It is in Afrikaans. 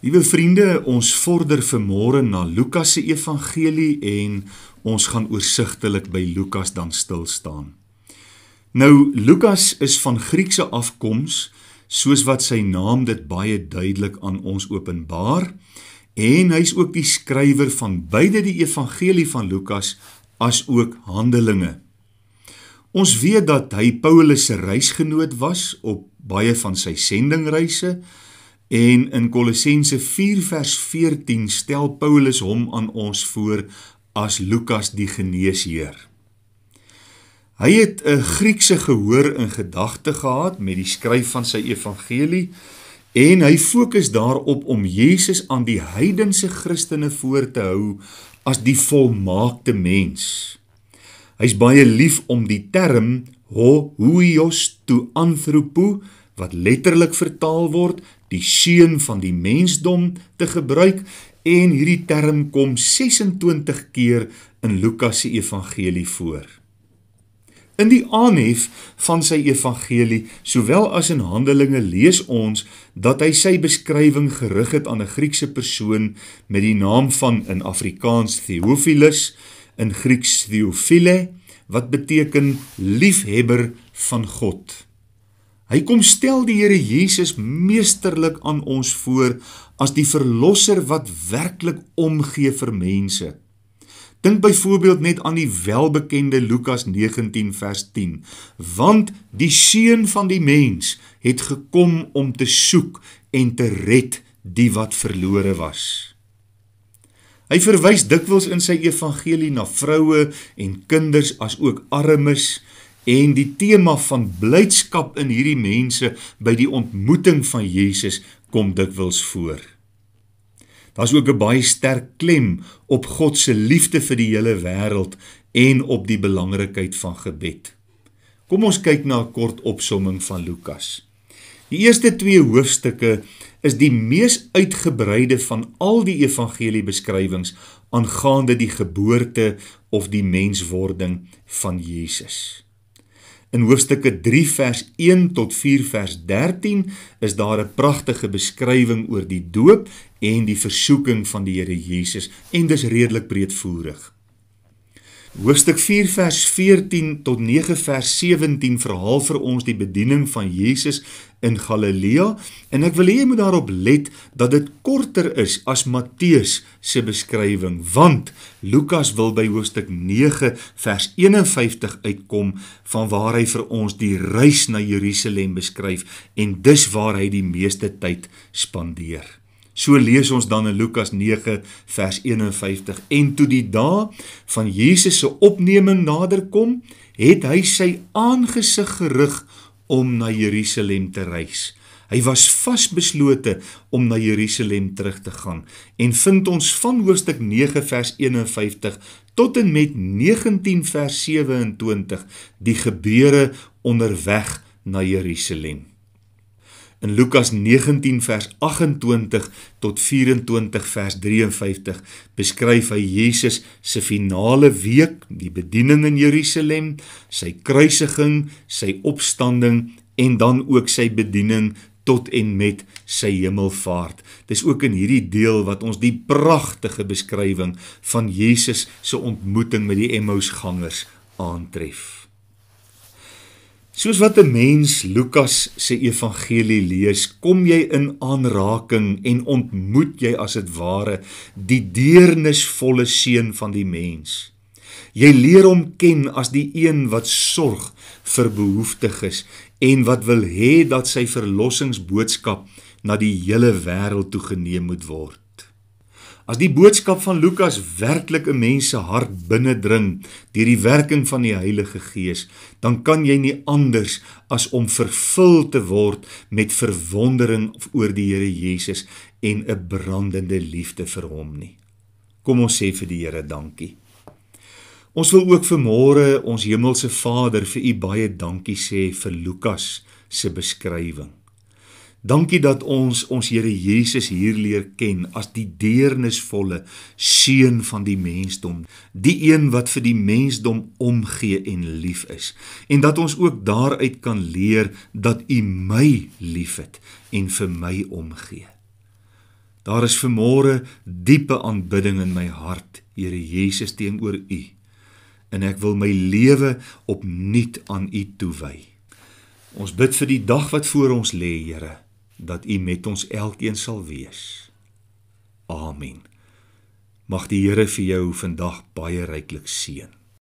Liewe vriende, ons vorder vanmôre na Lukas se evangelie en ons gaan oorsigtelik by Lukas dan stil staan. Nou Lukas is van Griekse afkoms, soos wat sy naam dit baie duidelik aan ons openbaar, en hy's ook die skrywer van beide die evangelie van Lukas as ook Handelinge. Ons weet dat hy Paulus se reisgenoot was op baie van sy sendingreise En in Kolossense 4:14 stel Paulus hom aan ons voor as Lukas die geneesheer. Hy het 'n Griekse gehoor in gedagte gehad met die skryf van sy evangelie en hy fokus daarop om Jesus aan die heidense Christene voor te hou as die volmaakte mens. Hy's baie lief om die term ho huios to anthropo wat letterlik vertaal word die seun van die mensdom te gebruik en hierdie term kom 26 keer in Lukas se evangelie voor. In die aanhef van sy evangelie, sowel as in Handelinge lees ons dat hy sy beskrywing gerig het aan 'n Griekse persoon met die naam van in Afrikaans Theophilus, in Grieks Theophile wat beteken liefhebber van God. Hy kom stel die Here Jesus meesterlik aan ons voor as die verlosser wat werklik omgee vir mense. Dink byvoorbeeld net aan die welbekende Lukas 19 vers 10, want die seun van die mens het gekom om te soek en te red die wat verlore was. Hy verwys dikwels in sy evangelie na vroue en kinders as ook armes en die tema van blydskap in hierdie mense by die ontmoeting van Jesus kom dikwels voor. Daar's ook 'n baie sterk klem op God se liefde vir die hele wêreld en op die belangrikheid van gebed. Kom ons kyk na 'n kort opsomming van Lukas. Die eerste 2 hoofstukke is die mees uitgebreide van al die evangeliebeskrywings aangaande die geboorte of die menswording van Jesus. In hoofstukke 3 vers 1 tot 4 vers 13 is daar 'n pragtige beskrywing oor die doop en die versoeking van die Here Jesus en dis redelik breedvoerig. Hoofstuk 4 vers 14 tot 9 vers 17 verhaal vir ons die bediening van Jesus in Galilea en ek wil hê jy moet daarop let dat dit korter is as Matteus se beskrywing want Lukas wil by hoofstuk 9 vers 51 uitkom van waar hy vir ons die reis na Jerusalem beskryf en dis waar hy die meeste tyd spandeer. So lees ons dan in Lukas 9 vers 51 en toe die dag van Jesus se opneming nader kom, het hy sy aangesig gerig om na Jeruselem te reis. Hy was vasbeslote om na Jeruselem terug te gaan en vind ons van hoofstuk 9 vers 51 tot en met 19 vers 27 die gebeure onderweg na Jeruselem in Lukas 19 vers 28 tot 24 vers 53 beskryf hy Jesus se finale week, die bediening in Jerusalem, sy kruisiging, sy opstanding en dan ook sy bediening tot en met sy hemelvaart. Dis ook in hierdie deel wat ons die pragtige beskrywing van Jesus se ontmoeting met die Emmausgangers aantref. Soos wat 'n mens Lukas se evangelie lees, kom jy in aanraking en ontmoet jy as dit ware die deernisvolle seun van die mens. Jy leer hom ken as die een wat sorg vir behoeftiges en wat wil hê dat sy verlossingsboodskap na die hele wêreld toegeneem moet word. As die boodskap van Lukas werklik 'n mens se hart binnendring deur die werking van die Heilige Gees, dan kan jy nie anders as om vervul te word met verwondering oor die Here Jesus en 'n brandende liefde vir hom nie. Kom ons sê vir die Here dankie. Ons wil ook vanmôre ons hemelse Vader vir u baie dankie sê vir Lukas se beskrywing. Dankie dat ons ons Here Jesus hier leer ken as die deernisvolle seun van die mensdom, die een wat vir die mensdom omgee en lief is. En dat ons ook daaruit kan leer dat U my liefhet en vir my omgee. Daar is vermore diepe aanbidding in my hart, Here Jesus teenoor U. En ek wil my lewe opnuut aan U toewy. Ons bid vir die dag wat voor ons lê, Here dat U met ons elkeen sal wees. Amen. Mag die Here vir jou vandag baie ryklik seën.